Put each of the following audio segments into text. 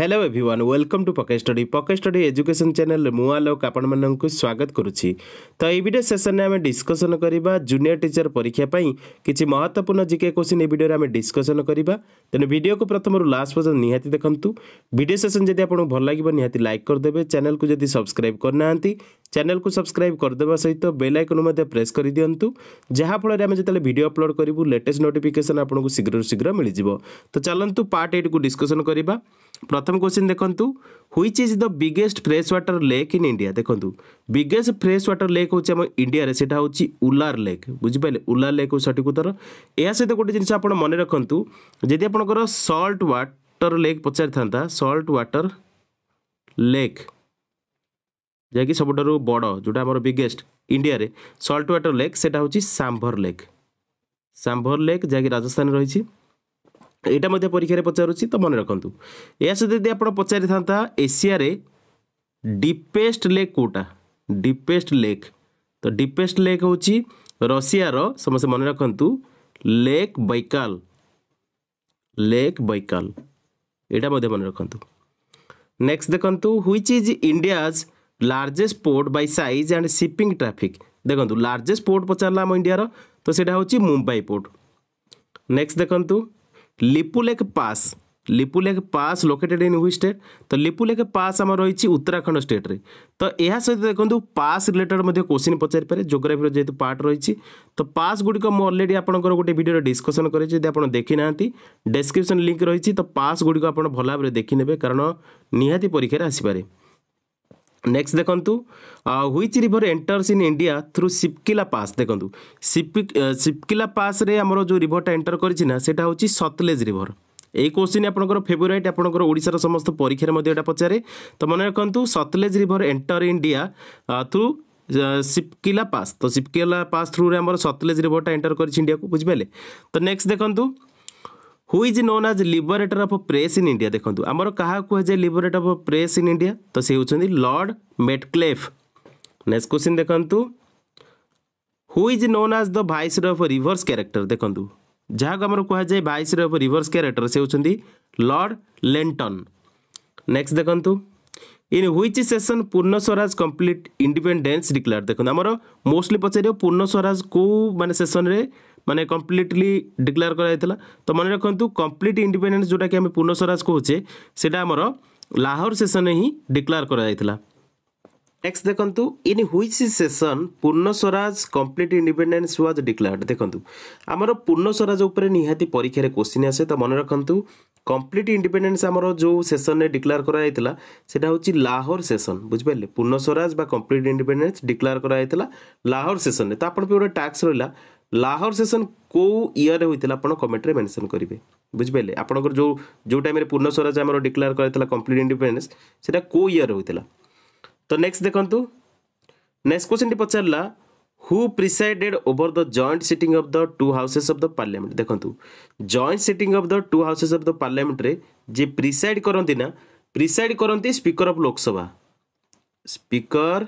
hello everyone welcome to Pocket Study Pocket Study education channel মু আলোক আপনার স্বাগত করুছি তো এই ভিডিও সেসনে আমি ডিসকসন করা জুনিয়র টিচর পরীক্ষা পাই কিছু মহত্বপূর্ণ জিকে কোশ্চিন এই ভিডিওরে আমি ডিসকসন করা তেমন ভিডিওকে প্রথমর লাস্ট পর্যন্ত নিহতি দেখুন ভিডিও সেসন যদি আপনার ভাল লাগবে নিহতি লাইক করদেবে চ্যানেলকে যদি সবসক্রাইব করে না चैनल को सब्सक्राइब कर गरिदेवा सहित तो बेल आइकन प्रेस कर गरिदिनु जहाँफल जति भिडियो अपलोड गर्ु लेटेस्ट नोटिफिकेशन आपूर्क शीघ्रु शीघ्र तो मिज्यो पार्ट चालनु को एट्सकसन गरेको प्रथम क्वेश्चन देख्नु which is the biggest fresh water lake in India देख्नु biggest fresh water lake India Wular lake बुझि पारे उलर् ले सठिक तर यहाँसित गोटे जिनिस आनेरखन्तु जिप सल्ट वाटर लेक पचार पचारिथा सल्ट वाटर लेक ଯାହାକି ସବୁଠାରୁ ବଡ଼ ଯେଉଁଟା ଆମର ବିଗେଷ୍ଟ ଇଣ୍ଡିଆରେ ସଲ୍ଟ ୱାଟର ଲେକ୍ ସେଇଟା ହେଉଛି ସାମ୍ଭର ଲେକ୍ ସାମ୍ଭର ଲେକ୍ ଯାହାକି ରାଜସ୍ଥାନରେ ରହିଛି ଏଇଟା ମଧ୍ୟ ପରୀକ୍ଷାରେ ପଚାରୁଛି ତ ମନେ ରଖନ୍ତୁ ଏହା ସହିତ ଯଦି ଆପଣ ପଚାରିଥାନ୍ତା ଏସିଆରେ ଡିପେଷ୍ଟ ଲେକ୍ କେଉଁଟା ଡିପେଷ୍ଟ ଲେକ୍ ତ ଡିପେଷ୍ଟ ଲେକ୍ ହେଉଛି ରଷିଆର ସମସ୍ତେ ମନେ ରଖନ୍ତୁ ଲେକ୍ ବୈକାଲ ଲେକ୍ ବୈକାଲ ଏଇଟା ମଧ୍ୟ ମନେ ରଖନ୍ତୁ ନେକ୍ସଟ ଦେଖନ୍ତୁ which is India's largest port by size and shipping traffic ଦେଖନ୍ତୁ ଲାର୍ଜେଷ୍ଟ ପୋର୍ଟ ପଚାରିଲା ଆମ ଇଣ୍ଡିଆର ତ ସେଇଟା ହେଉଛି ମୁମ୍ବାଇ ପୋର୍ଟ ନେକ୍ସଟ ଦେଖନ୍ତୁ Lipulekh pass Lipulekh pass located in which state তো লিপুলেক পাস আমার রয়েছে উত্তরাখণ্ড স্টেট্রে তো এর সহ দেখুন পাস রিলেটেড কোশ্চিন পচারিপারে জোগ্রাফির যেহেতু পার্ট রয়েছে তো পাস গুড়ি মু অলরেডি আপনার গোটে ভিডিওর ডিসকসন করেছি যদি আপনার দেখি না ডেসক্রিপশন লিঙ্ক রয়েছে তো পাস গুড়ি আপনার ভালো ভাবে দেখি নেবে কারণ নিহতি পরীক্ষায় আসিপারে ନେକ୍ସଟ ଦେଖନ୍ତୁ which river enters in India through Shipki La pass ଦେଖନ୍ତୁ ସିପକିଲା ପାସ୍ରେ ଆମର ଯେଉଁ ରିଭରଟା ଏଣ୍ଟର କରିଛି ନା ସେଇଟା ହେଉଛି ସତଲେଜ ରିଭର এই কোশ্চিন আপনার ফেভরাইট আপনার ওড়শার সমস্ত পরীক্ষার মধ্যে এটা পচারে তো মনে রাখতু Sutlej river enter India through Shipki La pass তো সিপকিলা পাস থ্রুরে আমার সতলেজ রিভরটা এন্টর করেছে ইন্ডিয়া বুঝিপারে তো নেক্সট দেখুন is known as liberator of press in India देखते आम क्या कहे liberator of press in India तो सी होती लर्ड मेटक्लेफ नेक्स्ट क्वेश्चन देखु is known as the vice of reverse character देखो जहाँ को आम कहुए भाइस अफ रिभर्स क्यारेक्टर से होती लर्ड लेंटन नेक्स्ट देखु इन ह्विच सेसन पूर्ण स्वराज कंप्लीट इंडिपेडेन्स डिक्लेयर देखो आम मोस्टली पचार पूर्ण स्वराज को मानने सेसन में মানে কমপ্লিটলি ডিক্লেয়ার করা হয়েছিল তো মনে রাখতু কমপ্লিট ইন্ডিপেন্ডেন্স যেটাকি আমি পূর্ণ স্বরাজ কৌছে সেটা আমার লাহোর সেসনে হি ডিক্লেয়ার করা হয়েছিল নেক্সট দেখন্তু in which session Purna Swaraj complete independence was declared দেখন্তু আমার পূর্ণ স্বরাজ উপরে নিহাতি পরীক্ষার কোশ্চিন আসে তো মনে রাখন্তু কমপ্লিট ইন্ডিপেন্ডেন্স আমার যে সেসনে ডিক্লেয়ার করা হয়েছিল সেটা হচ্ছে লাহোর সেসন বুঝিপারে পূর্ণ স্বরাজ বা কমপ্লিট ইন্ডিপেন্ডেন্স ডিক্লেয়ার করা হয়েছিল লাহোর সেসনে তো আপনার গোটে ট্যাক্স রহলা ଲାହୋର ସେସନ୍ କେଉଁ ଇୟର୍ରେ ହୋଇଥିଲା ଆପଣ କମେଣ୍ଟରେ ମେନସନ୍ କରିବେ ବୁଝିପାରିଲେ ଆପଣଙ୍କର ଯେଉଁ ଯେଉଁ ଟାଇମ୍ରେ ପୂର୍ଣ୍ଣ ସ୍ୱରାଜ ଆମର ଡିକ୍ଲେୟାର କରାଯାଇଥିଲା କମ୍ପ୍ଲିଟ୍ ଇଣ୍ଡିପେଣ୍ଡେନ୍ସ ସେଇଟା କେଉଁ ଇୟର୍ରେ ହୋଇଥିଲା ତ ନେକ୍ସଟ ଦେଖନ୍ତୁ ନେକ୍ସଟ କ୍ୱେଶ୍ଚିନ୍ଟି ପଚାରିଲା who presided over the joint sitting of the two houses of the parliament ଦେଖନ୍ତୁ joint sitting of the two houses of the ପାର୍ଲାମେଣ୍ଟରେ ଯିଏ ପ୍ରିସାଇଡ୍ କରନ୍ତି ନା ପ୍ରିସାଇଡ୍ କରନ୍ତି speaker of Lok Sabha speaker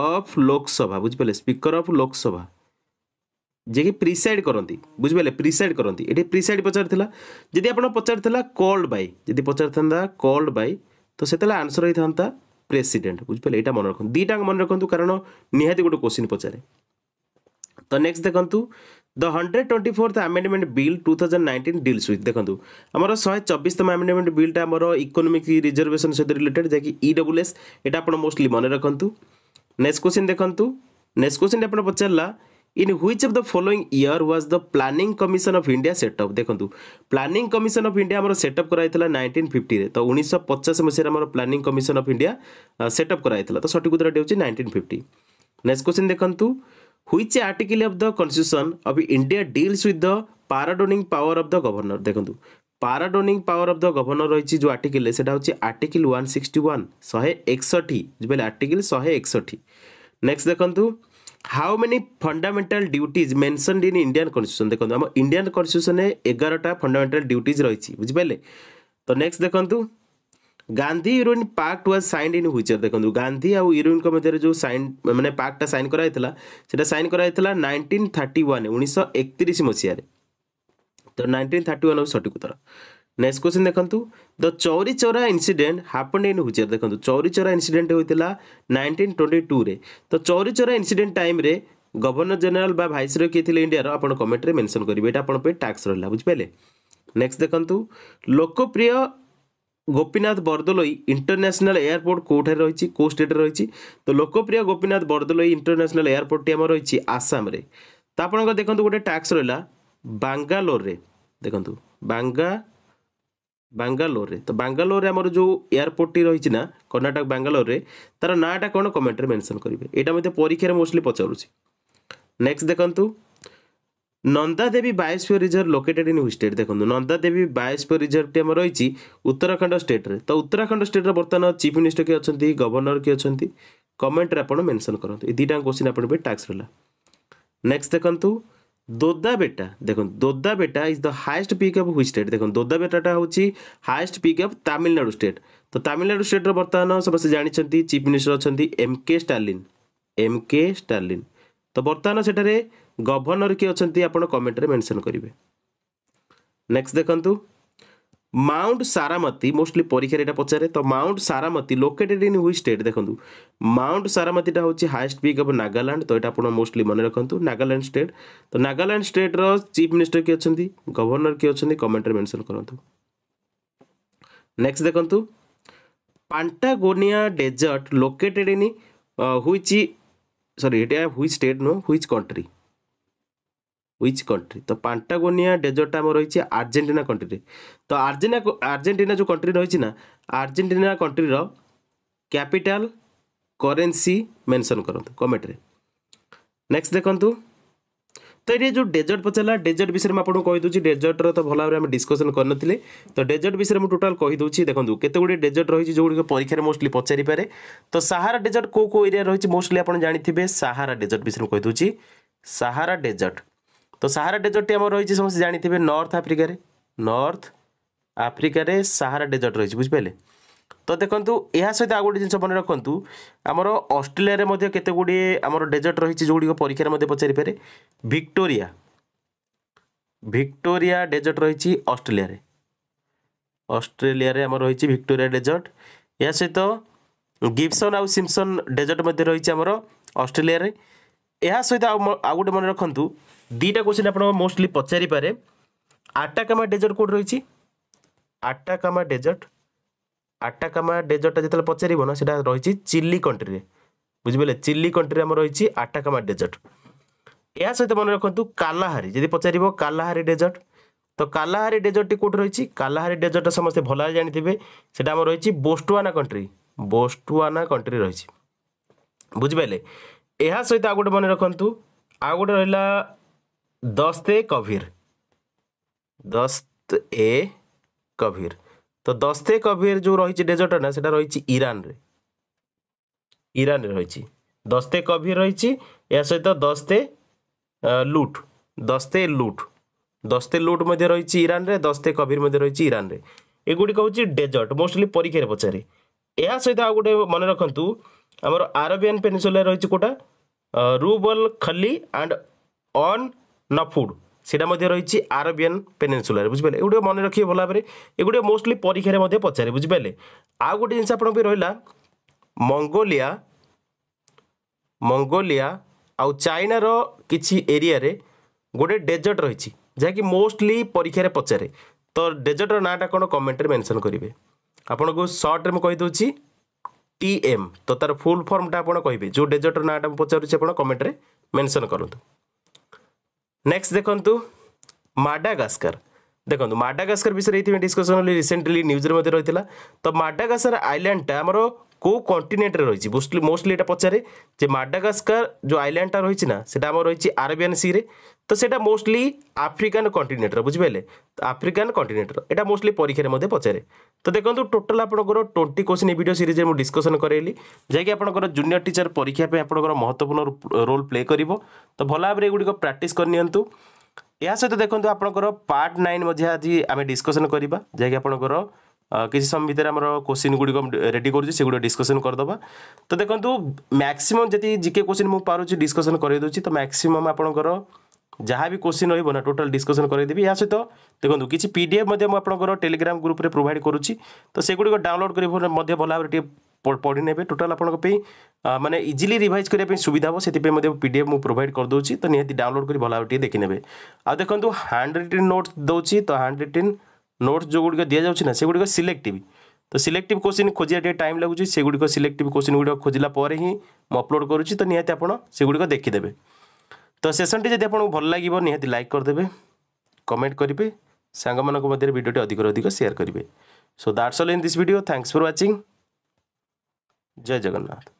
of Lok Sabha বুঝিপারে স্পিকর অফ লোকসভা ଯିଏକି ପ୍ରିସାଇଡ଼୍ କରନ୍ତି ବୁଝିପାରିଲେ ପ୍ରିସାଇଡ଼୍ କରନ୍ତି ଏଠି ପ୍ରିସାଇଡ଼୍ ପଚାରିଥିଲା ଯଦି ଆପଣ ପଚାରିଥିଲା କଲ୍ଡ ବାଇ ଯଦି ପଚାରିଥାନ୍ତା କଲ୍ଡ ବାଇ ତ ସେତେବେଳେ ଆନ୍ସର୍ ହେଇଥାନ୍ତା ପ୍ରେସିଡେଣ୍ଟ ବୁଝିପାରିଲେ ଏଇଟା ମନେ ରଖନ୍ତୁ ଦୁଇଟାଙ୍କ ମନେ ରଖନ୍ତୁ କାରଣ ନିହାତି ଗୋଟେ କୋଶ୍ଚିନ୍ ପଚାରେ ତ ନେକ୍ସଟ ଦେଖନ୍ତୁ the hundred twenty fourth amendment bill two thousand nineteen deals with ଦେଖନ୍ତୁ ଆମର ଶହେ ଚବିଶତମ ଆମେଣ୍ଡମେଣ୍ଟ ବିଲ୍ଟା ଆମର ଇକୋନୋମିକ୍ ରିଜର୍ଭେସନ୍ ସହିତ ରିଲେଟେଡ୍ ଯାହାକି ଇଡବ୍ଲ୍ୟୁଏସ୍ ଏଇଟା ଆପଣ ମୋଷ୍ଟଲି ମନେ ରଖନ୍ତୁ ନେକ୍ସଟ କ୍ୱେଶ୍ଚିନ୍ ଦେଖନ୍ତୁ ନେକ୍ସଟ କ୍ୱେଶ୍ଚିନ୍ ଆପଣ ପଚାରିଲା in which of the following year was the planning commission of India set up ଦେଖନ୍ତୁ ପ୍ଲାନିଂ କମିଶନ ଅଫ୍ ଇଣ୍ଡିଆ ଆମର ସେଟଅପ୍ କରାଯାଇଥିଲା ନାଇଣ୍ଟିନ୍ ଫିଫ୍ଟିରେ ତ ଉଣେଇଶହ ପଚାଶ ମସିହାରେ ଆମର planning commission of India set up କରାଯାଇଥିଲା ତ ସଠିକ୍ ଉତ୍ତରଟି ହେଉଛି ନାଇଣ୍ଟିନ୍ ଫିଫ୍ଟି ନେକ୍ସଟ କ୍ୱେଶ୍ଚିନ୍ ଦେଖନ୍ତୁ which article of the constitution of India deals with the pardoning power of the governor ଦେଖନ୍ତୁ pardoning power of the governor ରହିଛି ଯେଉଁ ଆର୍ଟିକିଲ ସେଟା ହେଉଛି ଆର୍ଟିକିଲ ୱାନ୍ ସିକ୍ସଟି ୱାନ୍ ଶହେ ଏକଷଠି ବୋଇଲେ ଆର୍ଟିକିଲ ଶହେ ଏକଷଠି ନେକ୍ସଟ ଦେଖନ୍ତୁ how many fundamental duties mentioned in Indian constitution দেখুন আমার ইন্ডিয়ান কনস্টিট্যুশনে এগারোটা ফন্ডামেন্টাল ডিউটিজ রয়েছে বুঝিপারে তো নেক্সট দেখুন Gandhi Irwin pact was signed in হুইচের দেখুন গান্ধী আউ ইউরোইনক মধ্যে যে সাইন মানে পাক্টটা সাইন করা হয়েছিল সেটা সাইন করা হয়েছিল নাইনটিন থার্টি ওয়ান উনিশশো একত্রিশ মশিয়ায় ତ ନାଇଣ୍ଟିନ୍ ଥାର୍ଟି ୱାନ୍ ହେଉଛି ସଠିକ ଉତ୍ତର ନେକ୍ସଟ କ୍ୱେଶ୍ଚିନ୍ ଦେଖନ୍ତୁ the Chauri Chaura incident happen in ହୁଜେର ଦେଖନ୍ତୁ ଚୌରୀ ଚୌରା ଇନସିଡେଣ୍ଟ ହୋଇଥିଲା ନାଇଣ୍ଟିନ୍ ଟ୍ୱେଣ୍ଟି ଟୁରେ ତ ଚୌରୀ ଚୌରା ଇନସିଡେଣ୍ଟ ଟାଇମ୍ରେ ଗଭର୍ଣ୍ଣର ଜେନେରାଲ ବା ଭାଇସ୍ର କିଏ ଥିଲେ ଇଣ୍ଡିଆର ଆପଣ କମେଣ୍ଟରେ ମେନ୍ସନ୍ କରିବେ ଏଇଟା ଆପଣଙ୍କ ପାଇଁ ଟ୍ୟାକ୍ସ ରହିଲା ବୁଝିପାରିଲେ ନେକ୍ସଟ ଦେଖନ୍ତୁ ଲୋକପ୍ରିୟ ଗୋପୀନାଥ ବରଦଲୋଇ ଇଣ୍ଟରନ୍ୟାସନାଲ ଏୟାରପୋର୍ଟ କେଉଁଠାରେ ରହିଛି କେଉଁ ଷ୍ଟେଟ୍ରେ ରହିଛି ତ ଲୋକପ୍ରିୟ ଗୋପୀନାଥ ବରଦଲୋଇ ଇଣ୍ଟରନ୍ୟାସନାଲ ଏୟାରପୋର୍ଟଟି ଆମର ରହିଛି ଆସାମରେ ତ ଆପଣଙ୍କ ଦେଖନ୍ତୁ ଗୋଟେ ଟ୍ୟାକ୍ସ ରହିଲା ବାଙ୍ଗାଲୋରରେ ଦେଖନ୍ତୁ ବାଙ୍ଗା ବାଙ୍ଗାଲୋରରେ ତ ବାଙ୍ଗାଲୋରରେ ଆମର ଯେଉଁ ଏୟାରପୋର୍ଟଟି ରହିଛି ନା କର୍ଣ୍ଣାଟକ ବାଙ୍ଗାଲୋରରେ ତା'ର ନାଁଟା କ'ଣ କମେଣ୍ଟରେ ମେନସନ୍ କରିବେ ଏଇଟା ମଧ୍ୟ ପରୀକ୍ଷାରେ ମୋଷ୍ଟଲି ପଚାରୁଛି ନେକ୍ସଟ ଦେଖନ୍ତୁ Nanda Devi biosphere reserve located in which state ଦେଖନ୍ତୁ ନନ୍ଦାଦେବୀ ବାୟୋସ୍ଫିୟର ରିଜର୍ଭଟି ଆମର ରହିଛି ଉତ୍ତରାଖଣ୍ଡ ଷ୍ଟେଟ୍ରେ ତ ଉତ୍ତରାଖଣ୍ଡ ଷ୍ଟେଟ୍ର ବର୍ତ୍ତମାନ ଚିଫ୍ ମିନିଷ୍ଟର କିଏ ଅଛନ୍ତି ଗଭର୍ଣ୍ଣର କିଏ ଅଛନ୍ତି କମେଣ୍ଟରେ ଆପଣ ମେନସନ୍ କରନ୍ତୁ ଏ ଦୁଇଟା କ୍ୱେଶ୍ଚିନ୍ ଆପଣଙ୍କ ପାଇଁ ଟ୍ୟାକ୍ସ ରହିଲା ନେକ୍ସଟ ଦେଖନ୍ତୁ দোদ্দা বেটা দেখুন Doddabetta is the highest peak of which state দেখুন দোদ্দা বেটাটা হচ্ছে highest peak of Tamil Nadu state তো তামিলনাড়ু স্টেটর বর্তমান সমস্ত জাঁচান চিফ মিনিষ্টর অনেক M K Stalin M K Stalin তো বর্তমান সেটার গভর্নর কি অনেক আপনার কমেন্টে মেনশন করবে নেক্সট দেখুন ମାଉଣ୍ଟ ସାରାମତି ମୋଷ୍ଟଲି ପରୀକ୍ଷାରେ ଏଇଟା ପଚାରେ ତ mount Saramati located in which state ଦେଖନ୍ତୁ ମାଉଣ୍ଟ ସାରାମତିଟା ହେଉଛି ହାଏଷ୍ଟ ପିକ୍ ଅଫ୍ ନାଗାଲାଣ୍ଡ ତ ଏଇଟା ଆପଣ ମୋଷ୍ଟଲି ମନେ ରଖନ୍ତୁ ନାଗାଲାଣ୍ଡ ଷ୍ଟେଟ୍ ତ ନାଗାଲାଣ୍ଡ ଷ୍ଟେଟ୍ର ଚିଫ୍ ମିନିଷ୍ଟର କିଏ ଅଛନ୍ତି ଗଭର୍ଣ୍ଣର କିଏ ଅଛନ୍ତି କମେଣ୍ଟରେ ମେନସନ୍ କରନ୍ତୁ ନେକ୍ସଟ ଦେଖନ୍ତୁ Patagonia desert located in which sorry ଏଇଟା ହୁଇଚ୍ ଷ୍ଟେଟ୍ ନୁହଁ ହୁଇଚ୍ କଣ୍ଟ୍ରି ୱିଚ୍ କଣ୍ଟ୍ରି ତ ପାଣ୍ଟାଗୋନିଆ ডেজর্টটা ଆମର ରହିଛି ଆର୍ଜେଣ୍ଟିନା কন্ট্রিরে ତ আর্জেন্টিনা ଆର୍ଜେଣ୍ଟିନା ଯେଉଁ କଣ୍ଟ୍ରି ରହିଛି ନା ଆର୍ଜେଣ୍ଟିନା କଣ୍ଟ୍ରିର ক্যাপিটাল କରେନ୍ସି মেনশন କରନ୍ତୁ কমেন্টরে নেক্সট ଦେଖନ୍ତୁ ତ ଏଠି ଯେଉଁ ଡେଜର୍ଟ ପଚାରିଲା ଡେଜର୍ଟ ବିଷୟରେ ମୁଁ ଆପଣଙ୍କୁ କହିଦେଉଛି ଡେଜର୍ଟର ତ ଭଲ ଭାବରେ ଆମେ ଡିସ୍କସନ୍ କରିନଥିଲେ ତ ଡେଜର୍ଟ ବିଷୟରେ ମୁଁ ଟୋଟାଲ୍ କହିଦେଉଛି ଦେଖନ୍ତୁ କେତେ ଗୁଡ଼ିଏ ଡେଜର୍ଟ ରହିଛି ଯେଉଁଗୁଡ଼ିକ ପରୀକ୍ଷାରେ ମୋଷ୍ଟଲି ପଚାରିପାରେ ତ ସାହାରା ଡେଜର୍ଟ କେଉଁ କେଉଁ ଏରିଆ ରହିଛି ମୋଷ୍ଟଲି ଆପଣ ଜାଣିଥିବେ ସାହାରା ଡେଜର୍ଟ ବିଷୟରେ ମୁଁ କହିଦେଉଛି ସାହାରା ଡେଜର୍ଟ তো সাহারা ডেজর্টটি আমার রয়েছে সমস্ত জাঁথিবে নর্থ আফ্রিকার নর্থ আফ্রিকার সাহারা ডেজর্ট রয়েছে বুঝিপারে তো দেখন্তু ଏହା ସହିତ ଆଉ ଗୋଟେ ଜିନିଷ ମନେ ରଖନ୍ତୁ ଆମର ଅଷ୍ଟ୍ରେଲିଆରେ ମଧ୍ୟ କେତେ ଗୁଡ଼ିଏ ଆମର ଡେଜର୍ଟ ରହିଛି ଯେଉଁଗୁଡ଼ିକ ପରୀକ୍ଷାରେ ମଧ୍ୟ ପଚାରିପାରେ ଭିକ୍ଟୋରିଆ ଭିକ୍ଟୋରିଆ ଡେଜର୍ଟ ରହିଛି ଅଷ୍ଟ୍ରେଲିଆରେ ଅଷ୍ଟ୍ରେଲିଆରେ ଆମର ରହିଛି ଭିକ୍ଟୋରିଆ ଡେଜର୍ଟ ଏହା ସହିତ ଗିପ୍ସନ୍ ଆଉ ସିମ୍ପସନ୍ ଡେଜର୍ଟ ମଧ୍ୟ ରହିଛି ଆମର ଅଷ୍ଟ୍ରେଲିଆରେ ଏହା ସହିତ ଆଉ ଆଉ ଗୋଟେ ମନେ ରଖନ୍ତୁ ଦୁଇଟା କୋଶ୍ଚିନ୍ ଆପଣ ମୋଷ୍ଟଲି ପଚାରିପାରେ ଆଟାକାମା ଡେଜର୍ଟ କେଉଁଠି ରହିଛି ଆଟାକାମା ଡେଜର୍ଟ ଆଟାକାମା ଡେଜର୍ଟଟା ଯେତେବେଳେ ପଚାରିବ ନା ସେଇଟା ରହିଛି ଚିଲି କଣ୍ଟ୍ରିରେ ବୁଝିପାରିଲେ ଚିଲି କଣ୍ଟ୍ରିରେ ଆମର ରହିଛି ଆଟାକାମା ଡେଜର୍ଟ ଏହା ସହିତ ମନେ ରଖନ୍ତୁ କାଲାହାରି ଯଦି ପଚାରିବ କାଲାହାରି ଡେଜର୍ଟ ତ କାଲାହାରି ଡେଜର୍ଟଟି କେଉଁଠି ରହିଛି କାଲାହାରି ଡେଜର୍ଟଟା ସମସ୍ତେ ଭଲରେ ଜାଣିଥିବେ ସେଇଟା ଆମର ରହିଛି ବୋଷ୍ଟୁଆନା କଣ୍ଟ୍ରି ବୋଷ୍ଟୁଆନା କଣ୍ଟ୍ରି ରହିଛି ବୁଝିପାରିଲେ ଏହା ସହିତ ଆଉ ଗୋଟେ ମନେ ରଖନ୍ତୁ ଆଉ ଗୋଟେ ରହିଲା ଦସ୍ତେ କଭିର ଦସ୍ତ ଏ କଭିର ତ ଦସ୍ତେ କଭିର ଯେଉଁ ରହିଛି ଡେଜର୍ଟ ନା ସେଇଟା ରହିଛି ଇରାନରେ ଇରାନରେ ରହିଛି ଦସ୍ତେ କଭିର ରହିଛି ଏହା ସହିତ ଦସ୍ତେ ଲୁଟ୍ ଦସ୍ତେ ଲୁଟ୍ ଦସ୍ତେ ଲୁଟ୍ ମଧ୍ୟ ରହିଛି ଇରାନରେ ଦସ୍ତେ କଭିର ମଧ୍ୟ ରହିଛି ଇରାନରେ ଏଗୁଡ଼ିକ ହେଉଛି ଡେଜର୍ଟ ମୋଷ୍ଟଲି ପରୀକ୍ଷାରେ ପଚାରେ ଏହା ସହିତ ଆଉ ଗୋଟେ ମନେ ରଖନ୍ତୁ ଆମର ଆରବିଆନ୍ ପେନିସୁଲା ରହିଛି କେଉଁଟା ରୁବଲ୍ ଖଲି ଆଣ୍ଡ ଅନ୍ ନଫୁଡ଼ সেটা মধ্যে রয়েছে আরবিয়ান পেনিনসুলার বুঝিপারে এগুলো মনে রাখিবে ভালো ভাবে এগুলো মোস্টলি পরীক্ষার মধ্যে পচারে বুঝিপারে আউ গোটে জিনিস আপনার রহিলা মঙ্গোলিয়া মঙ্গোলিয়া আউ চাইনার কিছু এরিয়ারে গোটে ডেজর্ট রয়েছে যা কি মোস্টলি পরীক্ষার পচারে তো ডেজর্টর নাঁটা কোণ কমেন্টরে মেনশন করবে ଆପଣଙ୍କୁ ସର୍ଟରେ ମୁଁ କହିଦେଉଛି ଟି ଏମ୍ ତ ତା'ର ଫୁଲ୍ ଫର୍ମଟା ଆପଣ କହିବେ ଯେଉଁ ଡେଜର୍ଟର ନାଁଟା ମୁଁ ପଚାରୁଛି ଆପଣ କମେଣ୍ଟରେ ମେନସନ୍ କରନ୍ତୁ ନେକ୍ସଟ୍ ଦେଖନ୍ତୁ ମାଡାଗାସ୍କର ଦେଖନ୍ତୁ ମାଡାଗାସ୍କର ବିଷୟରେ ଏଇଥିପାଇଁ ଡିସ୍କସନ୍ ହେଲି ରିସେଣ୍ଟଲି ନ୍ୟୁଜ୍ରେ ମଧ୍ୟ ରହିଥିଲା ତ ମାଡାଗାସ୍କର ଆଇଲ୍ୟାଣ୍ଡଟା ଆମର କେଉଁ କଣ୍ଟିନେଣ୍ଟରେ ରହିଛି ମୋଷ୍ଟଲି ମୋଷ୍ଟଲି ଏଇଟା ପଚାରେ ଯେ ମାଡାଗାସ୍କର ଯେଉଁ ଆଇଲ୍ୟାଣ୍ଡଟା ରହିଛି ନା ସେଇଟା ଆମର ରହିଛି ଆରବିଆନ୍ ସିରେ ତ ସେଇଟା ମୋଷ୍ଟଲି ଆଫ୍ରିକାନ୍ କଣ୍ଟିନେଣ୍ଟର ବୁଝିପାରିଲେ ତ ଆଫ୍ରିକାନ୍ କଣ୍ଟିନେଣ୍ଟର ଏଇଟା ମୋଷ୍ଟଲି ପରୀକ୍ଷାରେ ମଧ୍ୟ ପଚାରେ ତ ଦେଖନ୍ତୁ ଟୋଟାଲ୍ ଆପଣଙ୍କର ଟ୍ୱେଣ୍ଟି କୋଶ୍ଚିନ୍ ଏ ଭିଡ଼ିଓ ସିରିଜ୍ରେ ମୁଁ ଡିସ୍କସନ୍ କରାଇଲି ଯାହାକି ଆପଣଙ୍କର ଜୁନିୟର ଟିଚର ପରୀକ୍ଷା ପାଇଁ ଆପଣଙ୍କର ମହତ୍ତ୍ୱପୂର୍ଣ୍ଣ ରୋଲ୍ ପ୍ଲେ କରିବ ତ ଭଲ ଭାବରେ ଏଗୁଡ଼ିକ ପ୍ରାକ୍ଟିସ୍ କରିନିଅନ୍ତୁ ଏହା ସହିତ ଦେଖନ୍ତୁ ଆପଣଙ୍କର ପାର୍ଟ ନାଇନ୍ ମଧ୍ୟ ଆଜି ଆମେ ଡିସ୍କସନ୍ କରିବା ଯାହାକି ଆପଣଙ୍କର କିଛି ସମୟ ଭିତରେ ଆମର କୋଶ୍ଚିନ୍ ଗୁଡ଼ିକ ରେଡ଼ି କରୁଛି ସେଗୁଡ଼ିକ ଡିସ୍କସନ୍ କରିଦେବା ତ ଦେଖନ୍ତୁ ମ୍ୟାକ୍ସିମମ୍ ଯଦି ଜି କେ କୋଶ୍ଚିନ୍ ମୁଁ ପାରୁଛି ଡିସ୍କସନ୍ କରାଇ ଦେଉଛି ତ ମ୍ୟାକ୍ସିମମ୍ ଆପଣଙ୍କର ଯାହା ବି କୋଶ୍ଚିନ୍ ରହିବ ନା ଟୋଟାଲ୍ ଡିସ୍କସନ୍ କରାଇଦେବି ଏହା ସହିତ ଦେଖନ୍ତୁ କିଛି ପି ଡି ଏଫ୍ ମଧ୍ୟ ମୁଁ ଆପଣଙ୍କର ଟେଲିଗ୍ରାମ୍ ଗ୍ରୁପ୍ରେ ପ୍ରୋଭାଇଡ଼୍ କରୁଛି ତ ସେଗୁଡ଼ିକ ଡାଉନଲୋଡ଼୍ କରି ମଧ୍ୟ ଭଲ ଭାବରେ ଟିକେ पढ़ी ने टोटाल आप मैंने इजिली रिभाइज करने सुविधा हो एफ मुझे प्रोभाइड करदे तो निहती डाउनलोड कर भला देखने आ देखो हैंड रिटिन नोट्स दूसरी तो हैंड रिटिन नोट्स जो गुड़िक दि जाऊँ से गुड़िक सिलेक्ट तो सिलेक्ट क्वेश्चन खोजा टाइम लगुच्छे से गुड़िक सिलेक्टिव क्वेश्चन गुड़ा खोजा खोजला अपलोड करुच्ची तो निहत आपड़ देखीदे तो सेसन टी आपको भल लगे निहत लाइक करदे कमेंट करेंगे सांग मध्य भिडियो अधिक अधिक सेयार करेंगे so that's all in this video thanks for watching Jai Jagannath